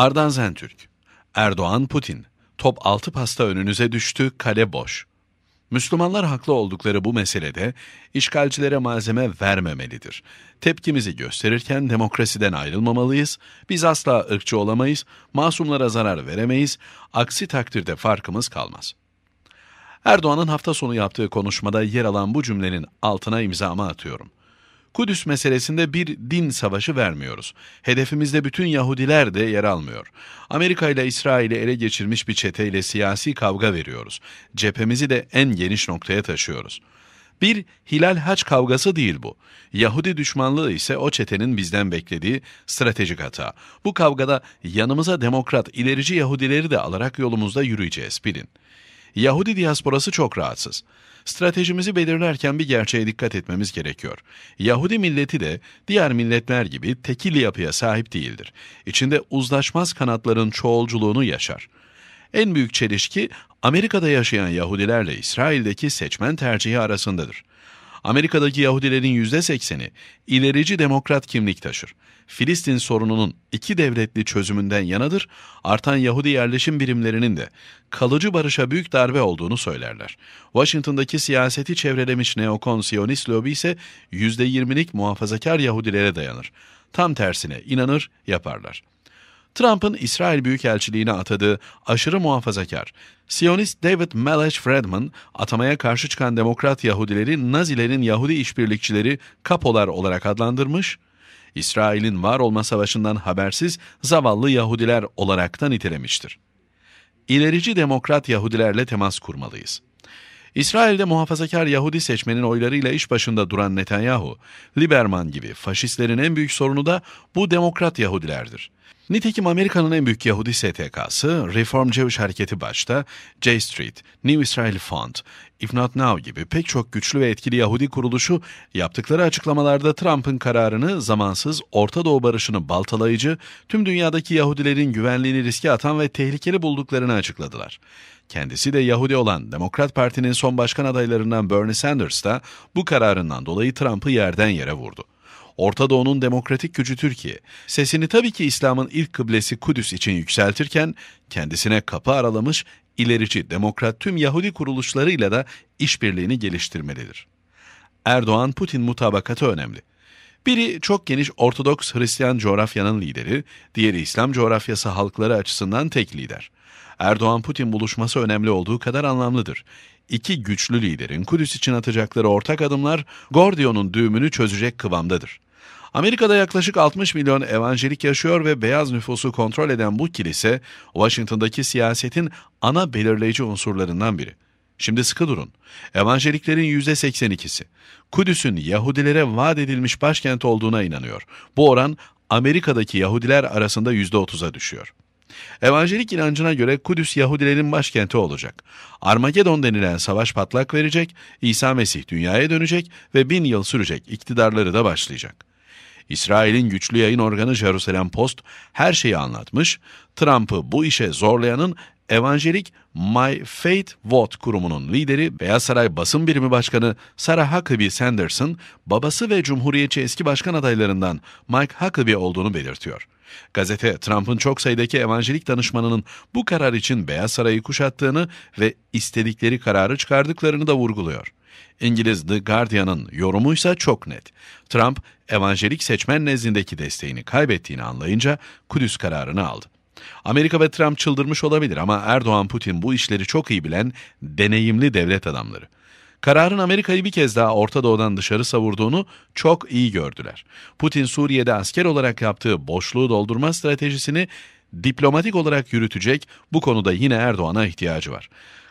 Ardan Zentürk, Erdoğan Putin, top altı pasta önünüze düştü, kale boş. Müslümanlar haklı oldukları bu meselede işgalcilere malzeme vermemelidir. Tepkimizi gösterirken demokrasiden ayrılmamalıyız, biz asla ırkçı olamayız, masumlara zarar veremeyiz, aksi takdirde farkımız kalmaz. Erdoğan'ın hafta sonu yaptığı konuşmada yer alan bu cümlenin altına imzamı atıyorum. Kudüs meselesinde bir din savaşı vermiyoruz. Hedefimizde bütün Yahudiler de yer almıyor. Amerika ile İsrail'i ele geçirmiş bir çeteyle siyasi kavga veriyoruz. Cephemizi de en geniş noktaya taşıyoruz. Bir hilal haç kavgası değil bu. Yahudi düşmanlığı ise o çetenin bizden beklediği stratejik hata. Bu kavgada yanımıza demokrat, ilerici Yahudileri de alarak yolumuzda yürüyeceğiz bilin. Yahudi diasporası çok rahatsız. Stratejimizi belirlerken bir gerçeğe dikkat etmemiz gerekiyor. Yahudi milleti de diğer milletler gibi tekil yapıya sahip değildir. İçinde uzlaşmaz kanatların çoğulculuğunu yaşar. En büyük çelişki Amerika'da yaşayan Yahudilerle İsrail'deki seçmen tercihi arasındadır. Amerika'daki Yahudilerin %80'i ilerici demokrat kimlik taşır. Filistin sorununun iki devletli çözümünden yanadır, artan Yahudi yerleşim birimlerinin de kalıcı barışa büyük darbe olduğunu söylerler. Washington'daki siyaseti çevrelemiş neokon Siyonist lobi ise %20'lik muhafazakar Yahudilere dayanır. Tam tersine inanır, yaparlar. Trump'ın İsrail Büyükelçiliğine atadığı aşırı muhafazakar, Siyonist David Malesh Fredman, atamaya karşı çıkan demokrat Yahudileri Nazilerin Yahudi işbirlikçileri kapolar olarak adlandırmış, İsrail'in var olma savaşından habersiz zavallı Yahudiler olarak da nitelemiştir. İlerici demokrat Yahudilerle temas kurmalıyız.'' İsrail'de muhafazakar Yahudi seçmenin oylarıyla iş başında duran Netanyahu, Liberman gibi faşistlerin en büyük sorunu da bu demokrat Yahudilerdir. Nitekim Amerika'nın en büyük Yahudi STK'sı Reform Jewish Hareketi başta J Street, New Israel Fund, If Not Now gibi pek çok güçlü ve etkili Yahudi kuruluşu yaptıkları açıklamalarda Trump'ın kararını zamansız Orta Doğu barışını baltalayıcı, tüm dünyadaki Yahudilerin güvenliğini riske atan ve tehlikeli bulduklarını açıkladılar. Kendisi de Yahudi olan Demokrat Parti'nin son başkan adaylarından Bernie Sanders da bu kararından dolayı Trump'ı yerden yere vurdu. Orta Doğu'nun demokratik gücü Türkiye, sesini tabii ki İslam'ın ilk kıblesi Kudüs için yükseltirken kendisine kapı aralamış ilerici demokrat tüm Yahudi kuruluşlarıyla da işbirliğini geliştirmelidir. Erdoğan-Putin mutabakatı önemli. Biri çok geniş Ortodoks Hristiyan coğrafyanın lideri, diğeri İslam coğrafyası halkları açısından tek lider. Erdoğan-Putin buluşması önemli olduğu kadar anlamlıdır. İki güçlü liderin Kudüs için atacakları ortak adımlar Gordion'un düğümünü çözecek kıvamdadır. Amerika'da yaklaşık 60 milyon evangelik yaşıyor ve beyaz nüfusu kontrol eden bu kilise Washington'daki siyasetin ana belirleyici unsurlarından biri. Şimdi sıkı durun. Evangeliklerin %82'si Kudüs'ün Yahudilere vaat edilmiş başkent olduğuna inanıyor. Bu oran Amerika'daki Yahudiler arasında %30'a düşüyor. Evangelik inancına göre Kudüs Yahudilerin başkenti olacak. Armagedon denilen savaş patlak verecek, İsa Mesih dünyaya dönecek ve bin yıl sürecek iktidarları da başlayacak. İsrail'in güçlü yayın organı Jerusalem Post her şeyi anlatmış, Trump'ı bu işe zorlayanın evanjelik My Faith Vote kurumunun lideri Beyaz Saray Basın Birimi Başkanı Sarah Huckabee Sanderson, babası ve Cumhuriyetçi eski başkan adaylarından Mike Huckabee olduğunu belirtiyor. Gazete, Trump'ın çok sayıdaki evanjelik danışmanının bu karar için Beyaz Saray'ı kuşattığını ve istedikleri kararı çıkardıklarını da vurguluyor. İngiliz The Guardian'ın ise çok net. Trump, evanjelik seçmen nezdindeki desteğini kaybettiğini anlayınca Kudüs kararını aldı. Amerika ve Trump çıldırmış olabilir ama Erdoğan Putin bu işleri çok iyi bilen deneyimli devlet adamları. Kararın Amerika'yı bir kez daha Orta Doğu'dan dışarı savurduğunu çok iyi gördüler. Putin Suriye'de asker olarak yaptığı boşluğu doldurma stratejisini diplomatik olarak yürütecek bu konuda yine Erdoğan'a ihtiyacı var.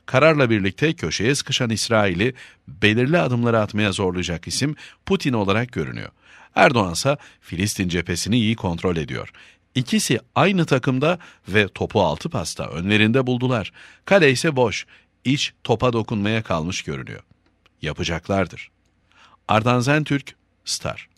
Kararla birlikte köşeye sıkışan İsrail'i belirli adımları atmaya zorlayacak isim Putin olarak görünüyor. Erdoğan ise Filistin cephesini iyi kontrol ediyor. İkisi aynı takımda ve topu altı pasta önlerinde buldular. Kale ise boş. iç topa dokunmaya kalmış görünüyor. Yapacaklardır. Ardan Türk Star.